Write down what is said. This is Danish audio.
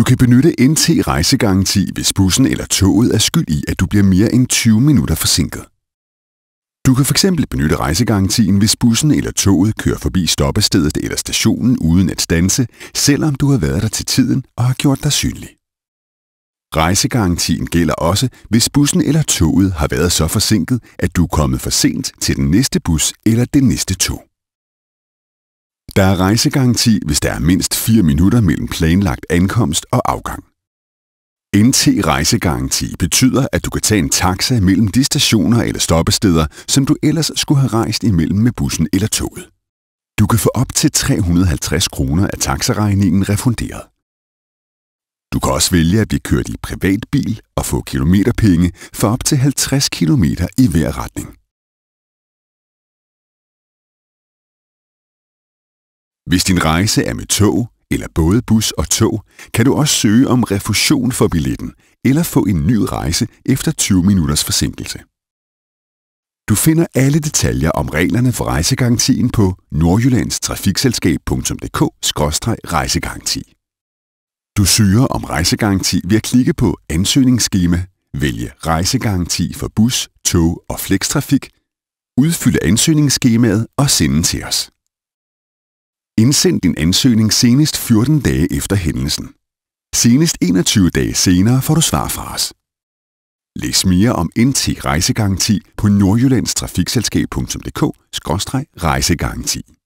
Du kan benytte NT Rejsegaranti, hvis bussen eller toget er skyld i, at du bliver mere end 20 minutter forsinket. Du kan f.eks. benytte rejsegarantien, hvis bussen eller toget kører forbi stoppestedet eller stationen uden at stanse, selvom du har været der til tiden og har gjort dig synlig. Rejsegarantien gælder også, hvis bussen eller toget har været så forsinket, at du er kommet for sent til den næste bus eller det næste tog. Der er rejsegaranti, hvis der er mindst 4 minutter mellem planlagt ankomst og afgang. NT Rejsegaranti betyder, at du kan tage en taxa mellem de stationer eller stoppesteder, som du ellers skulle have rejst imellem med bussen eller toget. Du kan få op til 350 kroner af taxaregningen refunderet. Du kan også vælge at blive kørt i privatbil og få kilometerpenge for op til 50 km i hver retning. Hvis din rejse er med tog eller både bus og tog, kan du også søge om refusion for billetten eller få en ny rejse efter 20 minutters forsinkelse. Du finder alle detaljer om reglerne for rejsegarantien på nordjyllandstrafikselskab.dk-rejsegaranti. Du søger om rejsegaranti ved at klikke på Ansøgningsskema, vælge Rejsegaranti for bus, tog og flekstrafik, udfylde ansøgningsskemaet og sende til os. Indsend din ansøgning senest 14 dage efter hændelsen. Senest 21 dage senere får du svar fra os. Læs mere om NT Rejsegaranti på nordjyllandstrafikselskab.dk-rejsegaranti.